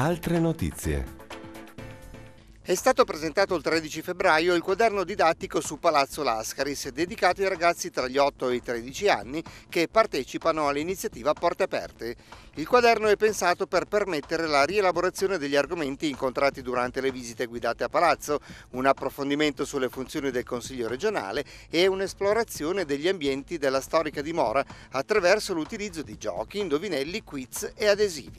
Altre notizie. È stato presentato il 13 febbraio il quaderno didattico su Palazzo Lascaris dedicato ai ragazzi tra gli 8 e i 13 anni che partecipano all'iniziativa Porte Aperte. Il quaderno è pensato per permettere la rielaborazione degli argomenti incontrati durante le visite guidate a Palazzo, un approfondimento sulle funzioni del Consiglio regionale e un'esplorazione degli ambienti della storica dimora attraverso l'utilizzo di giochi, indovinelli, quiz e adesivi.